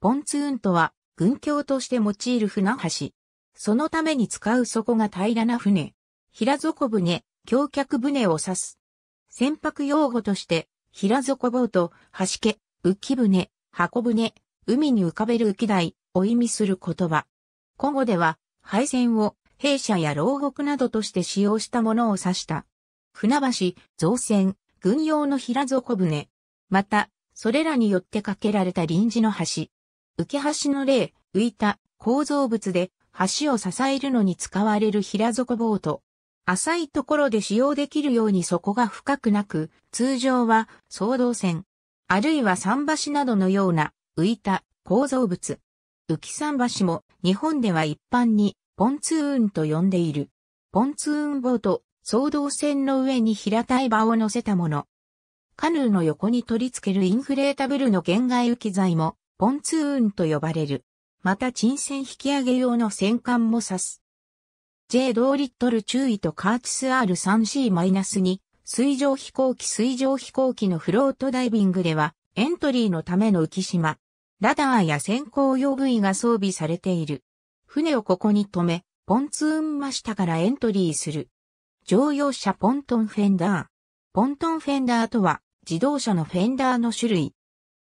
ポンツーンとは、軍橋として用いる船橋。そのために使う底が平らな船。平底船、橋脚船を指す。船舶用語として、平底ボート、橋家、浮き船、箱船、海に浮かべる浮き台を意味する言葉。古語では、廃船を弊社や牢獄などとして使用したものを指した。船橋、造船、軍用の平底船。また、それらによって架けられた臨時の橋。浮橋の例、浮いた構造物で橋を支えるのに使われる平底ボート。浅いところで使用できるように底が深くなく、通常は総動線、あるいは桟橋などのような浮いた構造物。浮き桟橋も日本では一般にポンツーンと呼んでいる。ポンツーンボート、総動線の上に平たい場を乗せたもの。カヌーの横に取り付けるインフレータブルの限界浮き材もポンツーンと呼ばれる。また沈船引き上げ用の戦艦も指す。J ドーリットル注意とカーチス R3C-2 水上飛行機水上飛行機のフロートダイビングではエントリーのための浮島、ラダーや先行用部位が装備されている。船をここに止め、ポンツーン真下からエントリーする。乗用車ポントンフェンダー。ポントンフェンダーとは自動車のフェンダーの種類。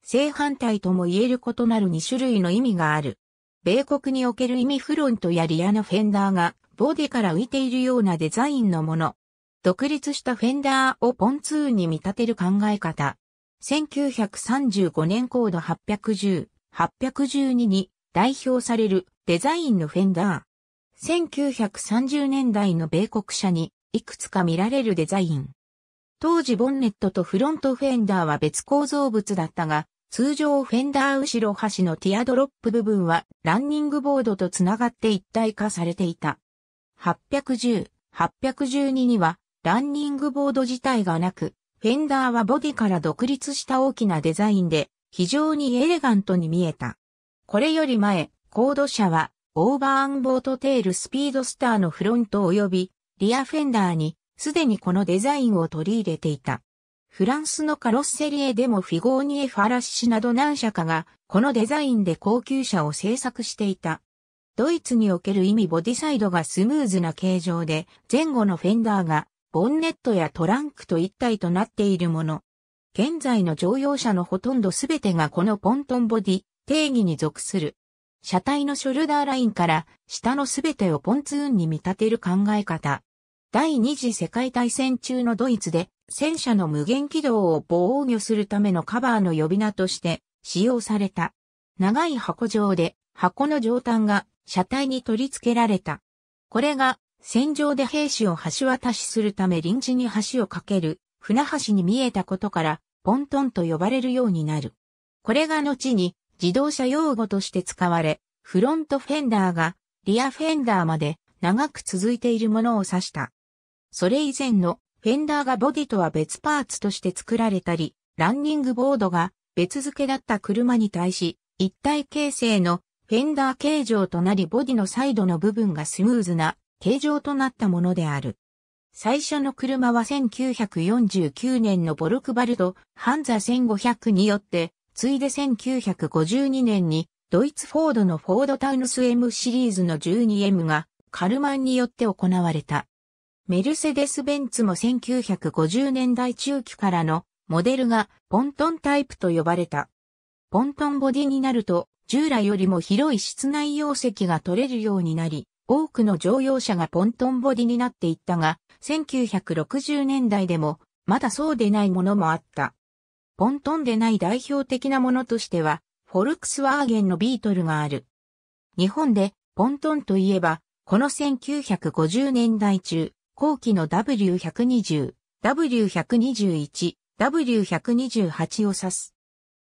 正反対とも言える異なる2種類の意味がある。米国における意味フロントやリアのフェンダーがボディから浮いているようなデザインのもの。独立したフェンダーをポンツーンに見立てる考え方。1935年コード810、812に代表されるデザインのフェンダー。1930年代の米国車にいくつか見られるデザイン。当時ボンネットとフロントフェンダーは別構造物だったが、通常フェンダー後ろ端のティアドロップ部分はランニングボードとつながって一体化されていた。810、812にはランニングボード自体がなく、フェンダーはボディから独立した大きなデザインで非常にエレガントに見えた。これより前、コード車はオーバーアンボートテールスピードスターのフロント及びリアフェンダーにすでにこのデザインを取り入れていた。フランスのカロッセリエでもフィゴーニエ・ファラッシュなど何社かが、このデザインで高級車を製作していた。ドイツにおける意味ボディサイドがスムーズな形状で、前後のフェンダーが、ボンネットやトランクと一体となっているもの。現在の乗用車のほとんどすべてがこのポントンボディ、定義に属する。車体のショルダーラインから下のすべてをポンツーンに見立てる考え方。第二次世界大戦中のドイツで戦車の無限軌道を防御するためのカバーの呼び名として使用された。長い箱状で箱の上端が車体に取り付けられた。これが戦場で兵士を橋渡しするため臨時に橋を架ける船橋に見えたことからポントンと呼ばれるようになる。これが後に自動車用語として使われ、フロントフェンダーがリアフェンダーまで長く続いているものを指した。それ以前のフェンダーがボディとは別パーツとして作られたり、ランニングボードが別付けだった車に対し、一体形成のフェンダー形状となりボディのサイドの部分がスムーズな形状となったものである。最初の車は1949年のボルクバルド・ハンザ1500によって、ついで1952年にドイツフォードのフォードタウヌス M シリーズの 12M がカルマンによって行われた。メルセデス・ベンツも1950年代中期からのモデルがポントンタイプと呼ばれた。ポントンボディになると従来よりも広い室内容積が取れるようになり、多くの乗用車がポントンボディになっていったが、1960年代でもまだそうでないものもあった。ポントンでない代表的なものとしては、フォルクスワーゲンのビートルがある。日本でポントンといえば、この1950年代中、後期の W120、W121、W128 を指す。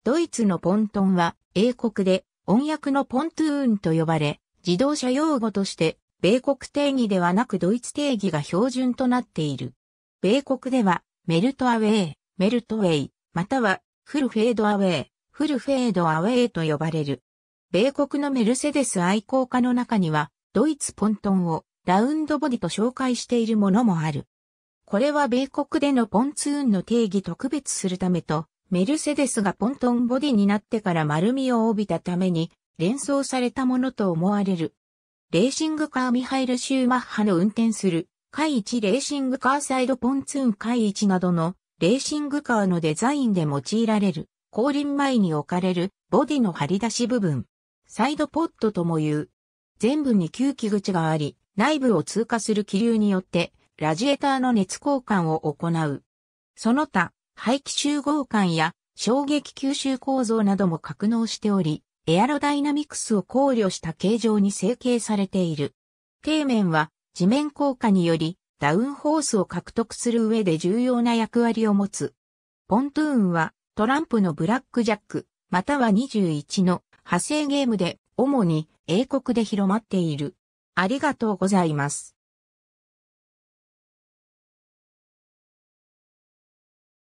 ドイツのポントンは英国で音訳のポントゥーンと呼ばれ、自動車用語として米国定義ではなくドイツ定義が標準となっている。米国ではメルトアウェイ、メルトウェイ、またはフルフェードアウェイ、フルフェードアウェイと呼ばれる。米国のメルセデス愛好家の中には、ドイツポントンをラウンドボディと紹介しているものもある。これは米国でのポンツーンの定義特別するためと、メルセデスがポントンボディになってから丸みを帯びたために連想されたものと思われる。レーシングカーミハイル・シューマッハの運転する、海1レーシングカーサイドポンツーン海1などのレーシングカーのデザインで用いられる、後輪前に置かれるボディの張り出し部分、サイドポットとも言う。全部に吸気口があり、内部を通過する気流によって、ラジエーターの熱交換を行う。その他、排気集合管や衝撃吸収構造なども格納しており、エアロダイナミクスを考慮した形状に成形されている。底面は地面効果によりダウンホースを獲得する上で重要な役割を持つ。ポントゥーンはトランプのブラックジャック、または21の派生ゲームで主に英国で広まっている。ありがとうございます。